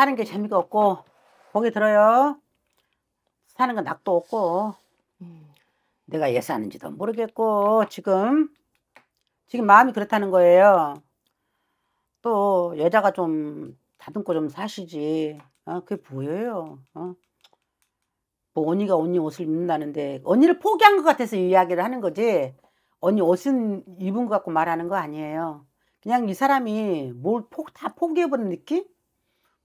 사는 게 재미가 없고 거기 들어요. 사는 건 낙도 없고 내가 예 사는지도 모르겠고 지금 지금 마음이 그렇다는 거예요. 또 여자가 좀 다듬고 좀 사시지. 어, 그게 보여요. 어. 뭐 언니가 언니 옷을 입는다는데 언니를 포기한 것 같아서 이야기를 하는 거지. 언니 옷은 입은 것 같고 말하는 거 아니에요. 그냥 이 사람이 뭘 다 포기해버린 느낌?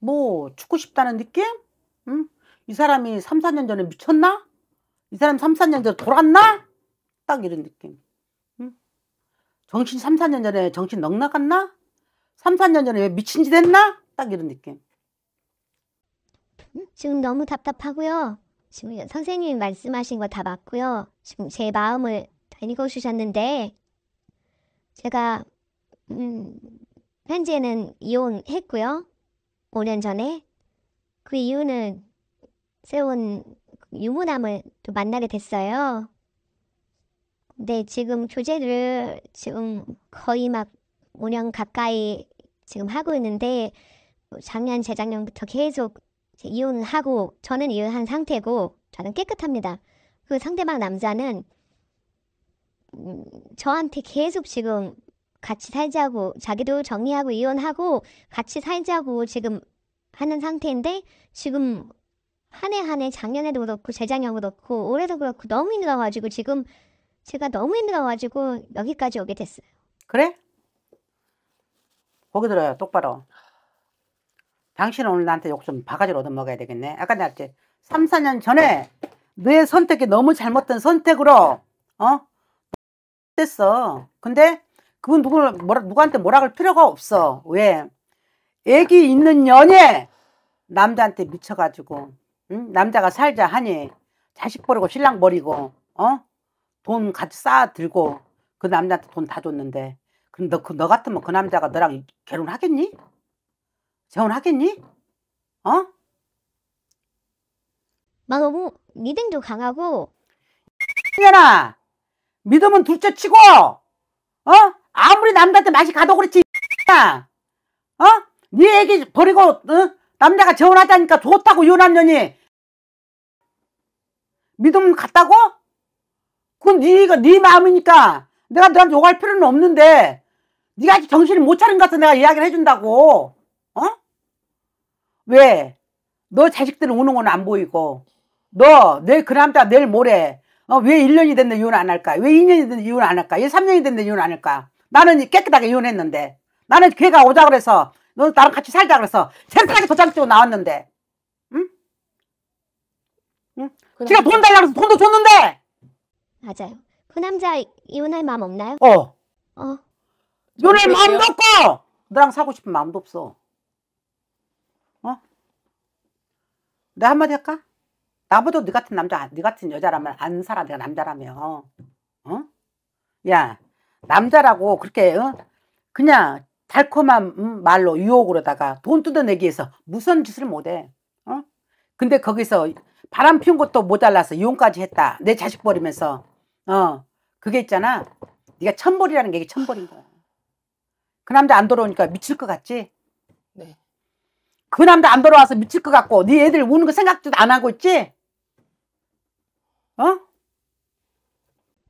뭐 죽고 싶다는 느낌? 응? 이 사람이 3, 4년 전에 미쳤나? 이 사람 3, 4년 전에 돌았나? 딱 이런 느낌. 응? 정신 3, 4년 전에 정신 넉나갔나? 3, 4년 전에 왜 미친 짓 했나? 딱 이런 느낌. 지금 너무 답답하고요. 지금 선생님이 말씀하신 거다 맞고요. 지금 제 마음을 데리고 주셨는데 제가 음, 현재는 이혼했고요. 5년 전에 그 이유는 세운유무남을또 만나게 됐어요. 근데 지금 교제를 지금 거의 막 5년 가까이 지금 하고 있는데 작년 재작년부터 계속 이혼을 하고 저는 이혼한 상태고 저는 깨끗합니다. 그 상대방 남자는 음 저한테 계속 지금 같이 살자고 자기도 정리하고 이혼하고 같이 살자고 지금 하는 상태인데 지금 한 해 한 해 작년에도 그렇고 재작년도 그렇고 올해도 그렇고 너무 힘들어가지고 지금 제가 너무 힘들어가지고 여기까지 오게 됐어요. 그래? 보기 들어요 똑바로. 당신은 오늘 나한테 욕 좀 바가지로 얻어먹어야 되겠네. 아까 내가 이제 3, 4년 전에 내 선택이 너무 잘못된 선택으로 어? 됐어. 근데 그건 누구를 뭐라, 누구한테 뭐라 할 필요가 없어. 왜? 애기 있는 연애 남자한테 미쳐가지고 응? 남자가 살자 하니 자식 버리고 신랑 버리고 어? 돈 같이 쌓아 들고 그 남자한테 돈 다 줬는데 그럼 너, 그, 너 같으면 그 남자가 너랑 결혼하겠니? 재혼하겠니? 어? 막 너무 믿음도 강하고 연아 믿음은 둘째 치고 어? 아무리 남자한테 맛이 가도 그렇지 ***아. 어? 네 애기 버리고 어? 남자가 재혼하자니까 좋다고 유난년이 믿음 같다고? 그건 네가 네 마음이니까 내가 너한테 욕할 필요는 없는데 네가 아직 정신을 못 차린 것 같아 내가 이야기를 해준다고 어? 왜? 너 자식들 우는 건 안 보이고 너 내일 그 남자 내일 모레 어, 왜 1년이 됐는데 이혼 안 할까? 왜 2년이 됐는데 이혼 안 할까? 왜 3년이 됐는데 이혼 안 할까? 나는 깨끗하게 이혼했는데 나는 걔가 오자 그래서 너 나랑 같이 살자 그래서 생각하게 도장 찍고 나왔는데 응? 응? 그 제가 돈 달라고 해서 돈도 줬는데 맞아요 그 남자 이혼할 마음 없나요? 어. 어. 이혼할 마음도 없고 너랑 사고 싶은 마음도 없어 어? 내 한마디 할까? 나보다 네 같은 남자 네 같은 여자라면 안 살아 내가 남자라면 어? 야 남자라고 그렇게 어? 그냥 달콤한 말로 유혹으로다가 돈 뜯어내기 위해서 무슨 짓을 못해 어? 근데 거기서 바람 피운 것도 모자라서 이혼까지 했다 내 자식 버리면서 어 그게 있잖아 네가 천벌이라는 게 천벌인 거야 그 남자 안 돌아오니까 미칠 것 같지? 네. 그 남자 안 돌아와서 미칠 것 같고 네 애들 우는 거 생각도 안 하고 있지? 어?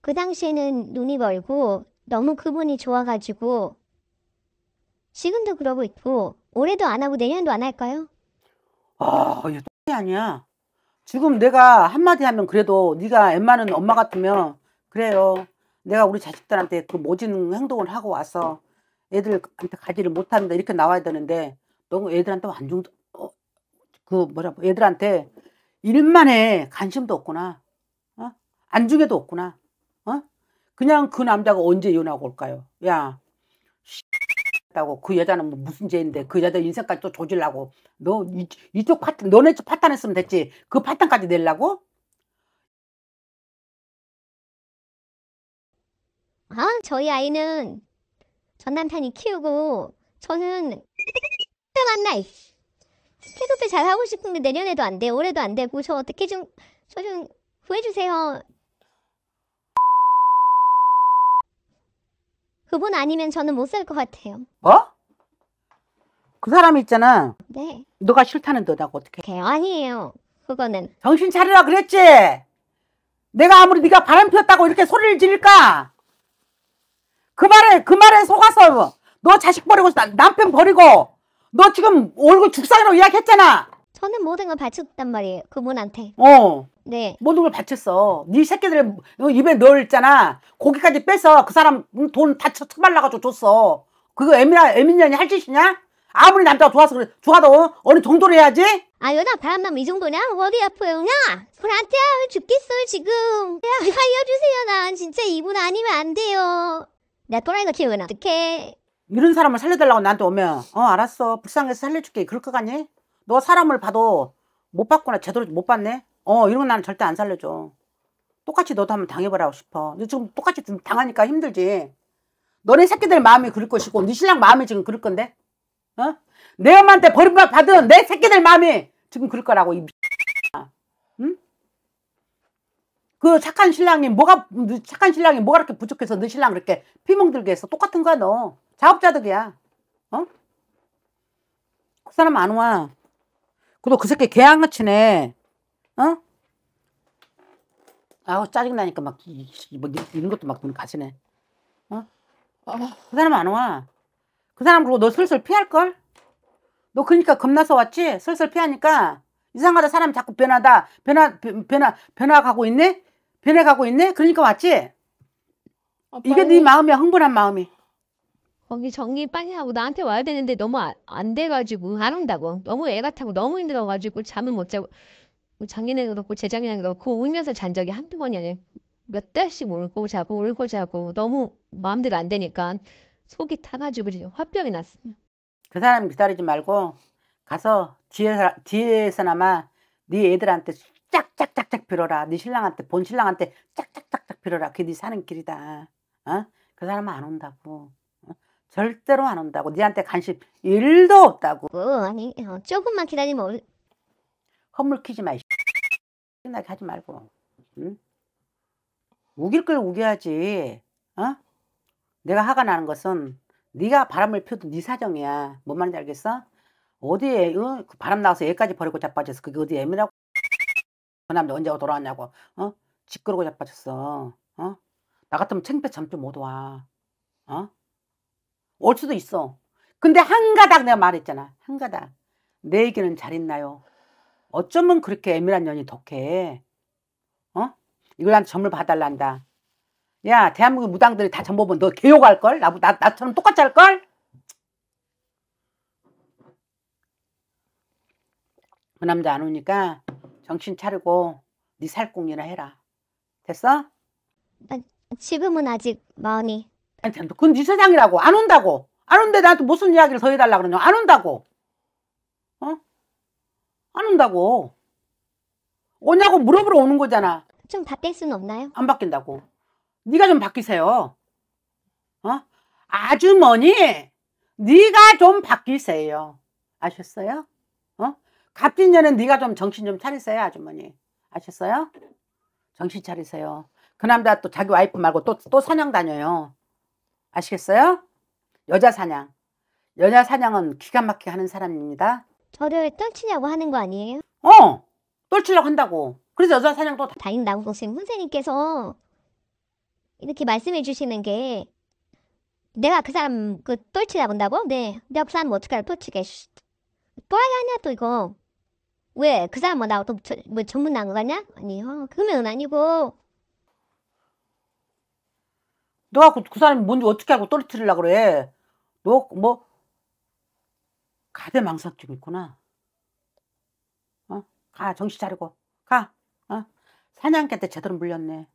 그 당시에는 눈이 멀고 너무 그분이 좋아가지고 지금도 그러고 있고 올해도 안 하고 내년도 안 할까요? 아, 얘 X이 아니야. 지금 내가 한마디 하면 그래도 네가 엠마는 엄마 같으면 그래요. 내가 우리 자식들한테 그 모진 행동을 하고 와서 애들한테 가지를 못한다 이렇게 나와야 되는데 너무 애들한테 완중 어, 그 뭐라 애들한테 일만에 관심도 없구나. 어? 안중에도 없구나. 어? 그냥 그 남자가 언제 연혼하고 올까요? 야, 다고 그 여자는 뭐 무슨 죄인데 그 여자 인생까지 또 조질라고 너 이, 쪽 파탄 너네 쪽 파탄 했으면 됐지 그 파탄까지 내려고? 아 저희 아이는 전 남편이 키우고 저는 만나 스케도잘 하고 싶은데 내년에도 안 돼, 올해도 안 되고 저 어떻게 좀 저좀 구해주세요. 그분 아니면 저는 못 살 것 같아요. 뭐? 그 사람 있잖아. 네. 너가 싫다는 너라고 어떻게? 걔 아니에요. 그거는. 정신 차리라 그랬지. 내가 아무리 네가 바람 피웠다고 이렇게 소리를 지를까? 그 말에 그 말에 속아서 너 자식 버리고 남편 버리고 너 지금 얼굴 죽상이라고 이야기했잖아. 저는 모든 걸 바쳤단 말이에요. 그분한테. 어. 네. 모든 걸 바쳤어. 네 새끼들 어, 입에 넣었잖아. 고기까지 빼서 그 사람 돈다 처발라가지고 줬어. 그거 에미나에미니언이할 짓이냐? 아무리 남자가 좋아서 그래. 좋아도 어느 정도로 해야지. 아 여자 바람만 이 정도냐? 어디 아파요 그냥? 불한테 죽겠어 지금. 야 살려주세요 난 진짜 이분 아니면 안 돼요. 내 또라이가 키우면 어떡해. 이런 사람을 살려달라고 나한테 오면 어 알았어 불쌍해서 살려줄게 그럴 거 같니? 너 사람을 봐도 못 봤구나 제대로 못 봤네 어 이런 건 나는 절대 안 살려줘 똑같이 너도 한번 당해보라고 싶어 너 지금 똑같이 좀 당하니까 힘들지 너네 새끼들 마음이 그럴 것이고 네 신랑 마음이 지금 그럴 건데 어? 내 엄마한테 버림받은 내 새끼들 마음이 지금 그럴 거라고 이 응? 그 착한 신랑이 뭐가 착한 신랑이 뭐가 그렇게 부족해서 너 네 신랑 그렇게 피멍들게 해서 똑같은 거야 너 자업자득이야 어? 그 사람 안 와. 그리고그 새끼 개항아 치네. 어? 아우 짜증나니까 막, 이, 뭐, 이런 것도 막 눈 가시네. 어? 그 사람 안 와. 그 사람 그리고 너 슬슬 피할걸? 너 그러니까 겁나서 왔지? 슬슬 피하니까 이상하다 사람 자꾸 변하다. 변화, 변화, 변화가고 있네? 변해가고 있네? 그러니까 왔지? 아빠, 이게 네 마음이야 흥분한 마음이. 거기 정리 빨리 하고 나한테 와야 되는데 너무 아, 안 돼가지고 안 온다고 너무 애 같다고 너무 힘들어가지고 잠을 못 자고 작년에 뭐 그렇고 재작년에 그렇고 울면서 잔 적이 한두 번이 아니에요 몇 달씩 울고 자고 울고 자고 너무 마음대로 안 되니까 속이 타가지고 지금 화병이 났어요 그 사람 기다리지 말고 가서 뒤에서, 뒤에서나마 네 애들한테 짝짝짝짝 빌어라 네 신랑한테 본 신랑한테 짝짝짝짝 빌어라 그게 네 사는 길이다 어? 그 사람은 안 온다고 절대로 안 온다고 니한테 관심 1도 없다고 어, 아니 어, 조금만 기다리면 올... 허물키지 마 끝나게 하지 말고 응? 우길 걸 우겨야지 어? 내가 화가 나는 것은 네가 바람을 피워도 네 사정이야 뭔 말인지 알겠어? 어디에 어? 바람 나와서 얘까지 버리고 자빠져서 그게 어디 애미라고 그 남자 언제 돌아왔냐고 어? 집 그러고 자빠졌어 어? 나 같으면 챙피 잠좀 못 와. 어? 올 수도 있어. 근데 한 가닥 내가 말했잖아. 한 가닥. 내 얘기는 잘했나요? 어쩌면 그렇게 애매한 년이 독해. 어? 이걸 난 점을 봐달란다. 야, 대한민국 무당들이 다점 전보면 너 개욕할걸? 나, 나, 나처럼 똑같이 할걸? 그 남자 안 오니까 정신 차리고 네 살궁이나 해라. 됐어? 아, 지금은 아직 마흔이 한테 그건 네 세상이라고 안 온다고 안 온데 나한테 무슨 이야기를 더 해달라 그러냐 안 온다고 어? 안 온다고 오냐고 물어보러 오는 거잖아 좀 바뀔 수는 없나요? 안 바뀐다고 네가 좀 바뀌세요 어? 아주머니 네가 좀 바뀌세요 아셨어요? 어? 갑진년은 네가 좀 정신 좀 차리세요 아주머니 아셨어요? 정신 차리세요 그 남자 또 자기 와이프 말고 또또 사냥 다녀요 아시겠어요? 여자 사냥. 여자 사냥은 기가 막히게 하는 사람입니다. 저를 떨치려고 하는 거 아니에요? 어! 떨치려고 한다고. 그래서 여자 사냥도 다... 다인 나무 선생 선생님께서 이렇게 말씀해 주시는 게 내가 그 사람 그 떨치다 본다고? 네. 내가 그 사람 어떻게 떨치게? 또라이 아니야 또 이거. 왜? 그 사람 뭐 나하고 뭐 전문 나온 거냐? 아니요. 그러면 아니고 너하고그 사람이 뭔지 어떻게 알고 떨어뜨리려고 그래? 너 뭐 가대망상증 있구나. 어? 가 정신 차리고 가. 어? 사냥개한테 제대로 물렸네.